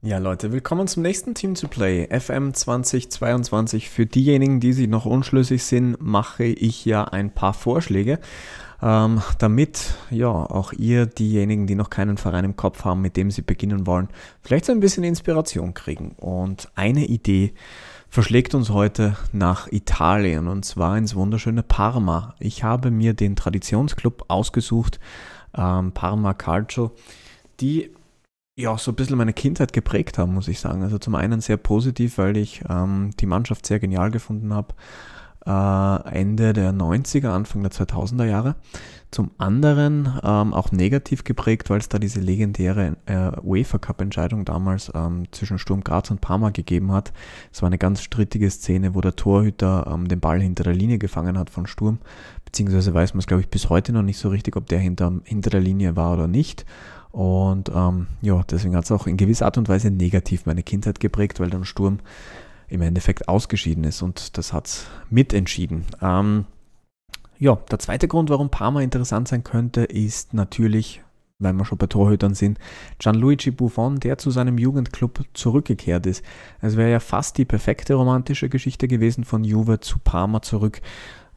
Ja, Leute, willkommen zum nächsten Team to Play, FM 2022. Für diejenigen, die sich noch unschlüssig sind, mache ich ja ein paar Vorschläge, ähm, damit ja auch ihr, diejenigen, die noch keinen Verein im Kopf haben, mit dem sie beginnen wollen, vielleicht so ein bisschen Inspiration kriegen. Und eine Idee verschlägt uns heute nach Italien und zwar ins wunderschöne Parma. Ich habe mir den Traditionsclub ausgesucht, ähm, Parma Calcio die ja, so ein bisschen meine Kindheit geprägt haben, muss ich sagen. Also zum einen sehr positiv, weil ich ähm, die Mannschaft sehr genial gefunden habe. Äh, Ende der 90er, Anfang der 2000er Jahre. Zum anderen ähm, auch negativ geprägt, weil es da diese legendäre äh, UEFA Cup Entscheidung damals ähm, zwischen Sturm Graz und Parma gegeben hat. Es war eine ganz strittige Szene, wo der Torhüter ähm, den Ball hinter der Linie gefangen hat von Sturm. Beziehungsweise weiß man es, glaube ich, bis heute noch nicht so richtig, ob der hinter, hinter der Linie war oder nicht. Und ähm, ja, deswegen hat es auch in gewisser Art und Weise negativ meine Kindheit geprägt, weil dann Sturm im Endeffekt ausgeschieden ist und das hat es mitentschieden. Ähm, ja, der zweite Grund, warum Parma interessant sein könnte, ist natürlich, weil wir schon bei Torhütern sind, Gianluigi Buffon, der zu seinem Jugendclub zurückgekehrt ist. Es wäre ja fast die perfekte romantische Geschichte gewesen von Juve zu Parma zurück,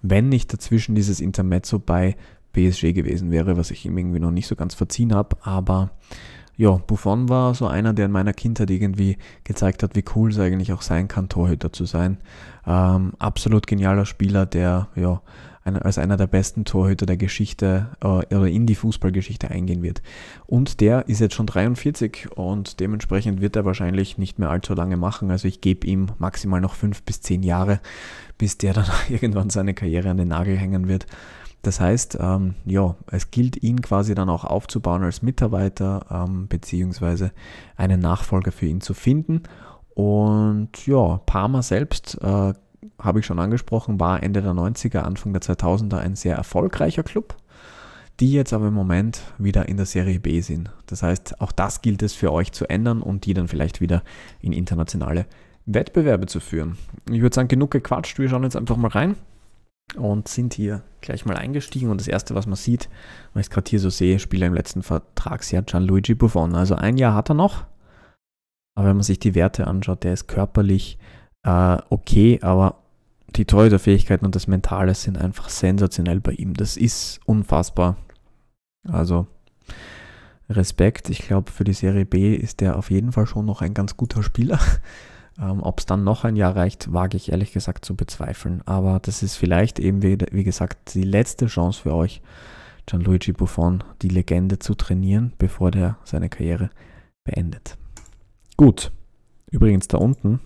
wenn nicht dazwischen dieses Intermezzo bei PSG gewesen wäre, was ich ihm irgendwie noch nicht so ganz verziehen habe. Aber ja, Buffon war so einer, der in meiner Kindheit irgendwie gezeigt hat, wie cool es eigentlich auch sein kann, Torhüter zu sein. Ähm, absolut genialer Spieler, der ja als einer der besten Torhüter der Geschichte äh, oder in die Fußballgeschichte eingehen wird. Und der ist jetzt schon 43 und dementsprechend wird er wahrscheinlich nicht mehr allzu lange machen. Also ich gebe ihm maximal noch fünf bis zehn Jahre, bis der dann irgendwann seine Karriere an den Nagel hängen wird. Das heißt, ähm, ja, es gilt, ihn quasi dann auch aufzubauen als Mitarbeiter, ähm, beziehungsweise einen Nachfolger für ihn zu finden. Und ja, Parma selbst, äh, habe ich schon angesprochen, war Ende der 90er, Anfang der 2000er ein sehr erfolgreicher Club, die jetzt aber im Moment wieder in der Serie B sind. Das heißt, auch das gilt es für euch zu ändern und die dann vielleicht wieder in internationale Wettbewerbe zu führen. Ich würde sagen, genug gequatscht, wir schauen jetzt einfach mal rein und sind hier gleich mal eingestiegen. Und das Erste, was man sieht, wenn ich es gerade hier so sehe, Spieler im letzten Vertragsjahr Gianluigi Buffon. Also ein Jahr hat er noch, aber wenn man sich die Werte anschaut, der ist körperlich äh, okay, aber die Torhüterfähigkeiten und das Mentale sind einfach sensationell bei ihm. Das ist unfassbar. Also Respekt. Ich glaube, für die Serie B ist der auf jeden Fall schon noch ein ganz guter Spieler. Ähm, Ob es dann noch ein Jahr reicht, wage ich ehrlich gesagt zu bezweifeln. Aber das ist vielleicht eben, wie, wie gesagt, die letzte Chance für euch, Gianluigi Buffon, die Legende zu trainieren, bevor der seine Karriere beendet. Gut. Übrigens da unten,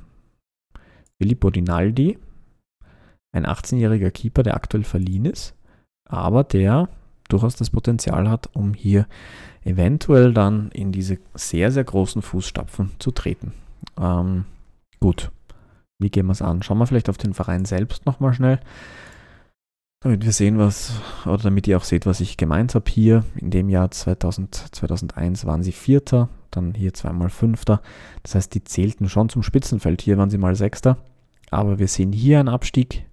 Filippo Dinaldi, ein 18-jähriger Keeper, der aktuell verliehen ist, aber der durchaus das Potenzial hat, um hier eventuell dann in diese sehr, sehr großen Fußstapfen zu treten. Ähm, Gut, wie gehen wir es an? Schauen wir vielleicht auf den Verein selbst nochmal schnell, damit wir sehen, was, oder damit ihr auch seht, was ich gemeint habe hier. In dem Jahr 2000, 2001 waren sie Vierter, dann hier zweimal Fünfter. Das heißt, die zählten schon zum Spitzenfeld. Hier waren sie mal Sechster. Aber wir sehen hier einen Abstieg.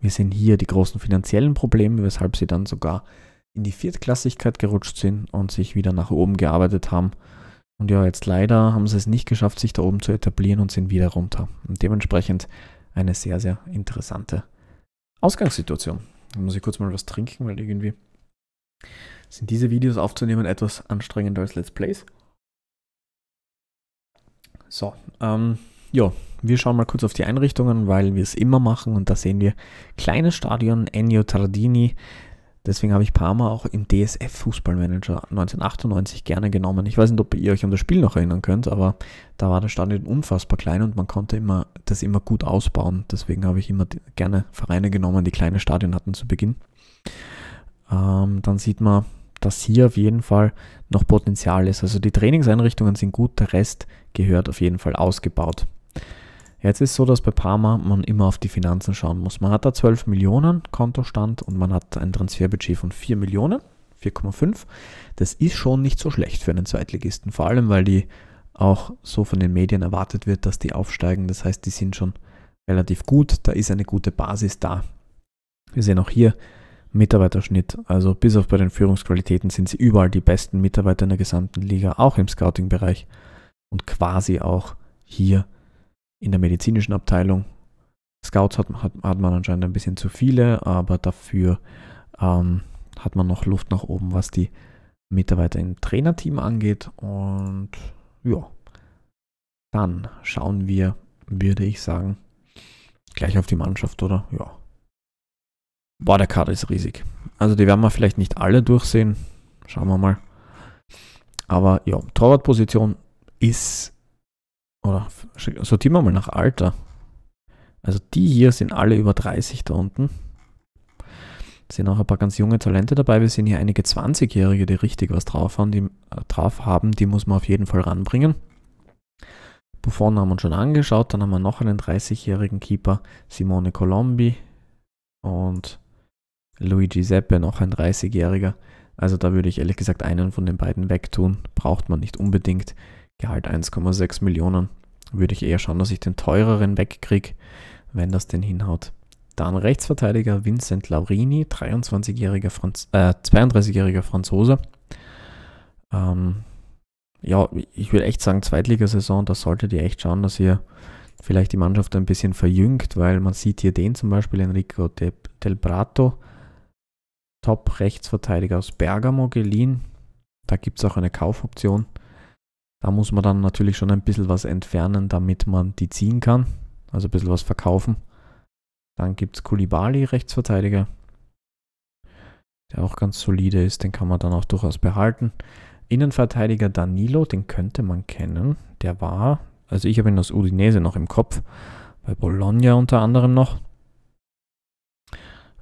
Wir sehen hier die großen finanziellen Probleme, weshalb sie dann sogar in die Viertklassigkeit gerutscht sind und sich wieder nach oben gearbeitet haben. Und ja, jetzt leider haben sie es nicht geschafft, sich da oben zu etablieren und sind wieder runter. Und dementsprechend eine sehr, sehr interessante Ausgangssituation. Da muss ich kurz mal was trinken, weil irgendwie sind diese Videos aufzunehmen etwas anstrengender als Let's Plays. So, ähm, ja, wir schauen mal kurz auf die Einrichtungen, weil wir es immer machen und da sehen wir kleines Stadion Ennio Tardini, Deswegen habe ich Parma auch im DSF Fußballmanager 1998 gerne genommen. Ich weiß nicht, ob ihr euch an das Spiel noch erinnern könnt, aber da war der Stadion unfassbar klein und man konnte immer das immer gut ausbauen. Deswegen habe ich immer gerne Vereine genommen, die kleine Stadien hatten zu Beginn. Ähm, dann sieht man, dass hier auf jeden Fall noch Potenzial ist. Also die Trainingseinrichtungen sind gut, der Rest gehört auf jeden Fall ausgebaut. Jetzt ist so, dass bei Parma man immer auf die Finanzen schauen muss. Man hat da 12 Millionen Kontostand und man hat ein Transferbudget von 4 Millionen, 4,5. Das ist schon nicht so schlecht für einen Zweitligisten, vor allem weil die auch so von den Medien erwartet wird, dass die aufsteigen. Das heißt, die sind schon relativ gut. Da ist eine gute Basis da. Wir sehen auch hier Mitarbeiterschnitt. Also bis auf bei den Führungsqualitäten sind sie überall die besten Mitarbeiter in der gesamten Liga, auch im Scouting-Bereich und quasi auch hier in der medizinischen Abteilung. Scouts hat, hat, hat man anscheinend ein bisschen zu viele, aber dafür ähm, hat man noch Luft nach oben, was die Mitarbeiter im Trainerteam angeht. Und ja, dann schauen wir, würde ich sagen, gleich auf die Mannschaft, oder? Ja. Boah, der Kader ist riesig. Also die werden wir vielleicht nicht alle durchsehen. Schauen wir mal. Aber ja, Torwartposition ist oder sortieren wir mal nach Alter. Also die hier sind alle über 30 da unten. Sind auch ein paar ganz junge Talente dabei. Wir sehen hier einige 20-Jährige, die richtig was drauf haben, die, äh, drauf haben. Die muss man auf jeden Fall ranbringen. Buffon haben wir uns schon angeschaut. Dann haben wir noch einen 30-jährigen Keeper, Simone Colombi und Luigi Seppe, noch ein 30-jähriger. Also da würde ich ehrlich gesagt einen von den beiden wegtun. Braucht man nicht unbedingt. Gehalt 1,6 Millionen. Würde ich eher schauen, dass ich den teureren wegkriege, wenn das denn hinhaut. Dann Rechtsverteidiger Vincent Laurini, 23-jähriger Franz äh, 32-jähriger Franzose. Ähm, ja, ich würde echt sagen, Zweitligasaison, da solltet ihr echt schauen, dass ihr vielleicht die Mannschaft ein bisschen verjüngt, weil man sieht hier den zum Beispiel, Enrico De, Del Prato, Top-Rechtsverteidiger aus Bergamo geliehen. Da gibt es auch eine Kaufoption. Da muss man dann natürlich schon ein bisschen was entfernen, damit man die ziehen kann. Also ein bisschen was verkaufen. Dann gibt es Kulibali, Rechtsverteidiger. Der auch ganz solide ist, den kann man dann auch durchaus behalten. Innenverteidiger Danilo, den könnte man kennen. Der war, also ich habe ihn aus Udinese noch im Kopf, bei Bologna unter anderem noch.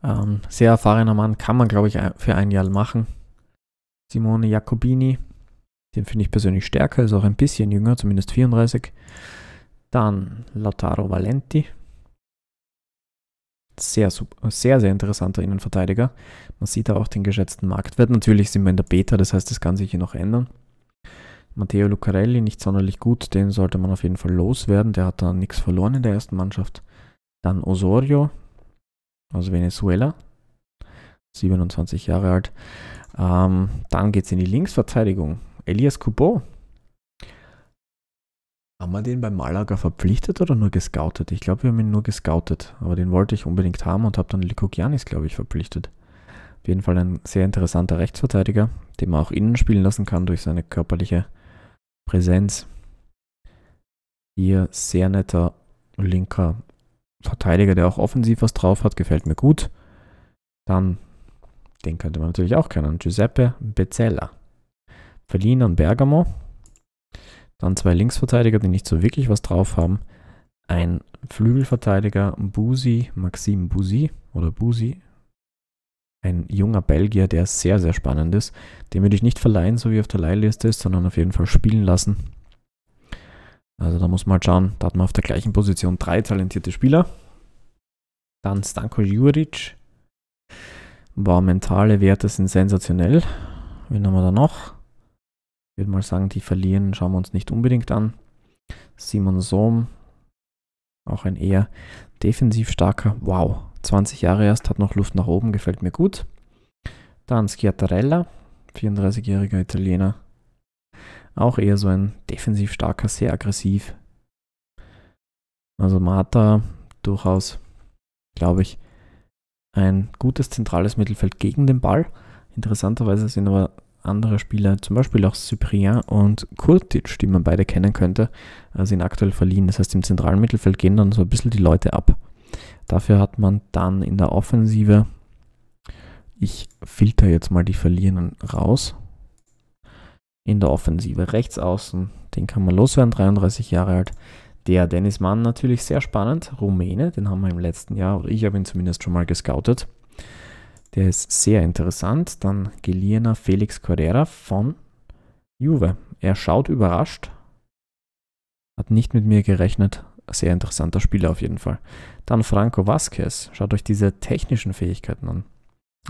Ähm, sehr erfahrener Mann, kann man glaube ich für ein Jahr machen. Simone Jacobini, den finde ich persönlich stärker, ist auch ein bisschen jünger, zumindest 34. Dann Lautaro Valenti. Sehr, super, sehr, sehr interessanter Innenverteidiger. Man sieht da auch den geschätzten Marktwert. Natürlich sind wir in der Beta, das heißt, das kann sich hier noch ändern. Matteo Lucarelli nicht sonderlich gut, den sollte man auf jeden Fall loswerden. Der hat da nichts verloren in der ersten Mannschaft. Dann Osorio aus Venezuela, 27 Jahre alt. Ähm, dann geht es in die Linksverteidigung. Elias Kubo. Haben wir den bei Malaga verpflichtet oder nur gescoutet? Ich glaube, wir haben ihn nur gescoutet, aber den wollte ich unbedingt haben und habe dann Likogianis, glaube ich, verpflichtet. Auf jeden Fall ein sehr interessanter Rechtsverteidiger, den man auch innen spielen lassen kann durch seine körperliche Präsenz. Hier sehr netter linker Verteidiger, der auch offensiv was drauf hat, gefällt mir gut. Dann, den könnte man natürlich auch kennen, Giuseppe Bezzella. Verliehen an Bergamo. Dann zwei Linksverteidiger, die nicht so wirklich was drauf haben. Ein Flügelverteidiger Busi, Maxim Busi oder Busi. Ein junger Belgier, der sehr, sehr spannend ist. Den würde ich nicht verleihen, so wie auf der Leihliste ist, sondern auf jeden Fall spielen lassen. Also da muss man halt schauen, da hat man auf der gleichen Position drei talentierte Spieler. Dann Stanko Juric. Wow, mentale Werte sind sensationell. Wen haben wir da noch? Ich würde mal sagen, die verlieren schauen wir uns nicht unbedingt an. Simon Sohm, auch ein eher defensiv starker. Wow, 20 Jahre erst, hat noch Luft nach oben, gefällt mir gut. Dann Schiattarella, 34-jähriger Italiener. Auch eher so ein defensiv starker, sehr aggressiv. Also Marta durchaus, glaube ich, ein gutes zentrales Mittelfeld gegen den Ball. Interessanterweise sind aber andere Spieler, zum Beispiel auch Cyprien und Kurtic, die man beide kennen könnte, äh, sind aktuell verliehen. Das heißt, im zentralen Mittelfeld gehen dann so ein bisschen die Leute ab. Dafür hat man dann in der Offensive, ich filter jetzt mal die Verlierenden raus, in der Offensive rechts außen, den kann man loswerden, 33 Jahre alt. Der Dennis Mann natürlich sehr spannend, Rumäne, den haben wir im letzten Jahr, oder ich habe ihn zumindest schon mal gescoutet. Der ist sehr interessant. Dann geliehener Felix Correra von Juve. Er schaut überrascht. Hat nicht mit mir gerechnet. Sehr interessanter Spieler auf jeden Fall. Dann Franco Vasquez. Schaut euch diese technischen Fähigkeiten an.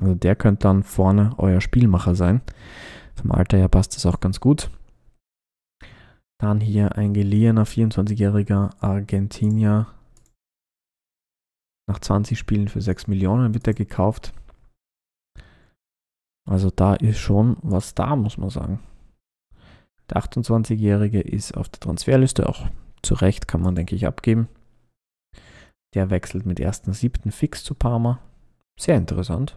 Also der könnte dann vorne euer Spielmacher sein. Vom Alter her passt das auch ganz gut. Dann hier ein geliehener 24-jähriger Argentinier. Nach 20 Spielen für 6 Millionen wird er gekauft. Also da ist schon was da, muss man sagen. Der 28-Jährige ist auf der Transferliste, auch zu Recht kann man, denke ich, abgeben. Der wechselt mit 1.7. fix zu Parma. Sehr interessant.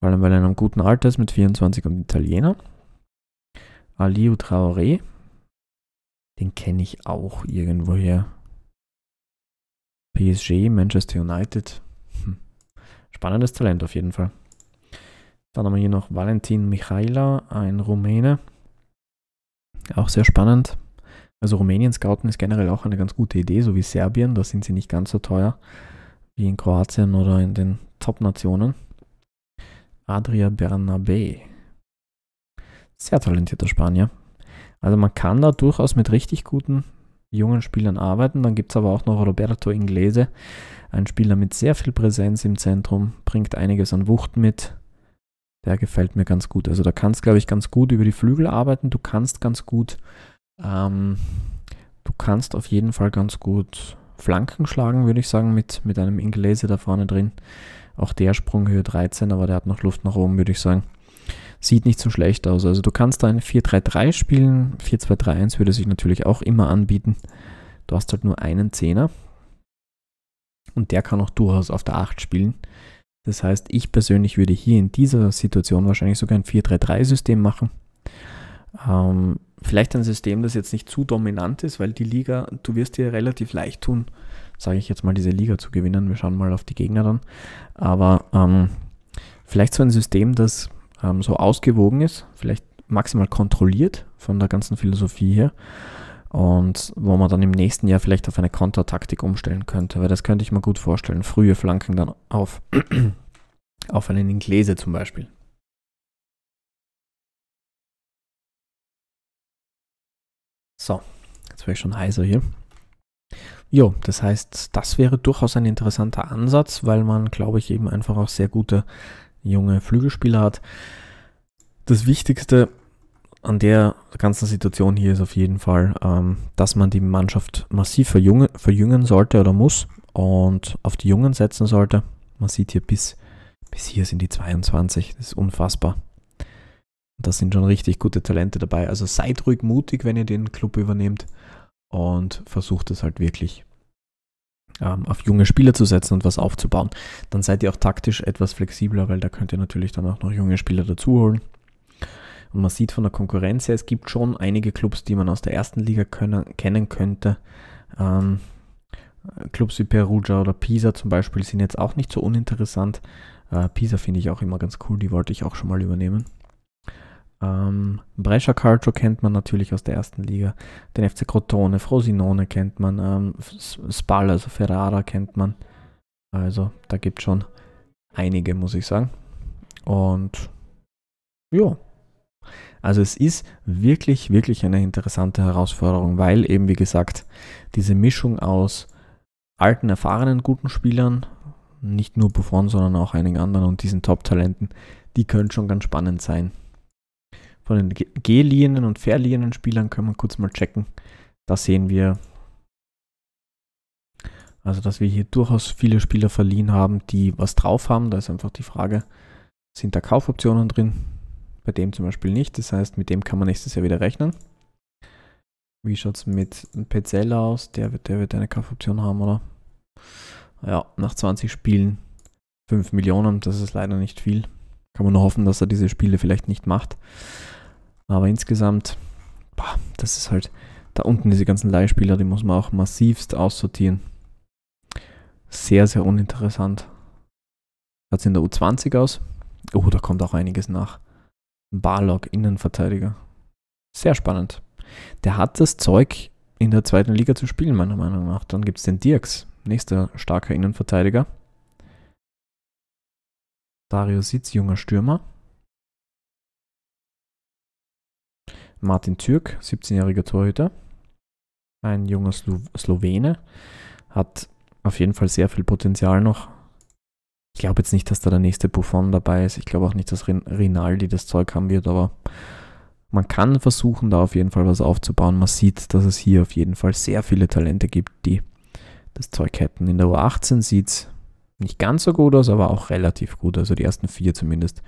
Vor allem, weil er in einem guten Alter ist, mit 24 und Italiener. Aliou Traoré, den kenne ich auch irgendwoher. PSG, Manchester United. Hm. Spannendes Talent auf jeden Fall. Dann haben wir hier noch Valentin Michaila, ein Rumäne. Auch sehr spannend. Also Rumänien scouten ist generell auch eine ganz gute Idee, so wie Serbien. Da sind sie nicht ganz so teuer wie in Kroatien oder in den Top-Nationen. Adria Bernabe. Sehr talentierter Spanier. Also man kann da durchaus mit richtig guten jungen Spielern arbeiten. Dann gibt es aber auch noch Roberto Inglese, ein Spieler mit sehr viel Präsenz im Zentrum, bringt einiges an Wucht mit. Der gefällt mir ganz gut. Also da kannst, glaube ich, ganz gut über die Flügel arbeiten. Du kannst ganz gut, ähm, du kannst auf jeden Fall ganz gut Flanken schlagen, würde ich sagen, mit, mit einem Inglese da vorne drin. Auch der Sprunghöhe 13, aber der hat noch Luft nach oben, würde ich sagen. Sieht nicht so schlecht aus. Also du kannst da ein 4-3-3 spielen. 4-2-3-1 würde sich natürlich auch immer anbieten. Du hast halt nur einen Zehner. Und der kann auch durchaus auf der 8 spielen. Das heißt, ich persönlich würde hier in dieser Situation wahrscheinlich sogar ein 4-3-3-System machen. Ähm, vielleicht ein System, das jetzt nicht zu dominant ist, weil die Liga, du wirst dir relativ leicht tun, sage ich jetzt mal, diese Liga zu gewinnen. Wir schauen mal auf die Gegner dann. Aber ähm, vielleicht so ein System, das ähm, so ausgewogen ist, vielleicht maximal kontrolliert von der ganzen Philosophie her und wo man dann im nächsten Jahr vielleicht auf eine Kontertaktik umstellen könnte, weil das könnte ich mir gut vorstellen. Frühe Flanken dann auf, auf einen Inglese zum Beispiel. So, jetzt wäre ich schon heiser hier. Jo, das heißt, das wäre durchaus ein interessanter Ansatz, weil man, glaube ich, eben einfach auch sehr gute junge Flügelspieler hat. Das Wichtigste ist, an der ganzen Situation hier ist auf jeden Fall, ähm, dass man die Mannschaft massiv verjüngen, verjüngen sollte oder muss und auf die Jungen setzen sollte. Man sieht hier bis, bis hier sind die 22, das ist unfassbar. Da sind schon richtig gute Talente dabei. Also seid ruhig mutig, wenn ihr den Club übernehmt und versucht es halt wirklich ähm, auf junge Spieler zu setzen und was aufzubauen. Dann seid ihr auch taktisch etwas flexibler, weil da könnt ihr natürlich dann auch noch junge Spieler dazuholen. Und man sieht von der Konkurrenz her, es gibt schon einige Clubs, die man aus der ersten Liga können, kennen könnte. Ähm, Clubs wie Perugia oder Pisa zum Beispiel sind jetzt auch nicht so uninteressant. Äh, Pisa finde ich auch immer ganz cool, die wollte ich auch schon mal übernehmen. Ähm, Brescia Calcio kennt man natürlich aus der ersten Liga. Den FC Crotone, Frosinone kennt man. Ähm, Spal, also Ferrara kennt man. Also da gibt es schon einige, muss ich sagen. Und ja, also es ist wirklich, wirklich eine interessante Herausforderung, weil eben, wie gesagt, diese Mischung aus alten, erfahrenen, guten Spielern, nicht nur Buffon, sondern auch einigen anderen und diesen Top-Talenten, die können schon ganz spannend sein. Von den geliehenen und verliehenen Spielern können wir kurz mal checken. Da sehen wir, also dass wir hier durchaus viele Spieler verliehen haben, die was drauf haben. Da ist einfach die Frage, sind da Kaufoptionen drin? bei dem zum Beispiel nicht. Das heißt, mit dem kann man nächstes Jahr wieder rechnen. Wie schaut es mit Petzell aus? Der wird, der wird eine Kaufoption haben, oder? Ja, nach 20 Spielen 5 Millionen, das ist leider nicht viel. Kann man nur hoffen, dass er diese Spiele vielleicht nicht macht. Aber insgesamt, boah, das ist halt, da unten diese ganzen Leihspieler, die muss man auch massivst aussortieren. Sehr, sehr uninteressant. Schaut es in der U20 aus? Oh, da kommt auch einiges nach. Barlock, Innenverteidiger. Sehr spannend. Der hat das Zeug, in der zweiten Liga zu spielen, meiner Meinung nach. Dann gibt es den Dirks, nächster starker Innenverteidiger. Dario Sitz, junger Stürmer. Martin Türk, 17-jähriger Torhüter. Ein junger Slo Slowene. Hat auf jeden Fall sehr viel Potenzial noch. Ich glaube jetzt nicht, dass da der nächste Buffon dabei ist. Ich glaube auch nicht, dass Rinaldi das Zeug haben wird, aber man kann versuchen, da auf jeden Fall was aufzubauen. Man sieht, dass es hier auf jeden Fall sehr viele Talente gibt, die das Zeug hätten. In der U18 sieht es nicht ganz so gut aus, aber auch relativ gut. Also die ersten vier zumindest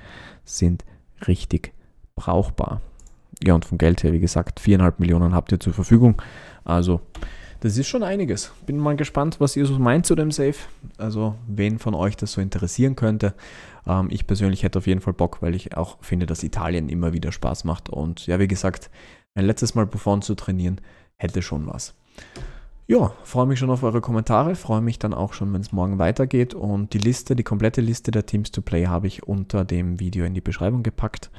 sind richtig brauchbar. Ja, und vom Geld her, wie gesagt, viereinhalb Millionen habt ihr zur Verfügung. Also das ist schon einiges. Bin mal gespannt, was ihr so meint zu dem Safe. Also, wen von euch das so interessieren könnte. Ähm, ich persönlich hätte auf jeden Fall Bock, weil ich auch finde, dass Italien immer wieder Spaß macht. Und ja, wie gesagt, ein letztes Mal Buffon zu trainieren, hätte schon was. Ja, freue mich schon auf eure Kommentare, freue mich dann auch schon, wenn es morgen weitergeht. Und die Liste, die komplette Liste der Teams to Play habe ich unter dem Video in die Beschreibung gepackt.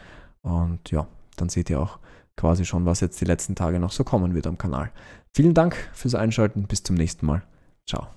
Und ja, dann seht ihr auch, quasi schon, was jetzt die letzten Tage noch so kommen wird am Kanal. Vielen Dank fürs Einschalten, bis zum nächsten Mal. Ciao.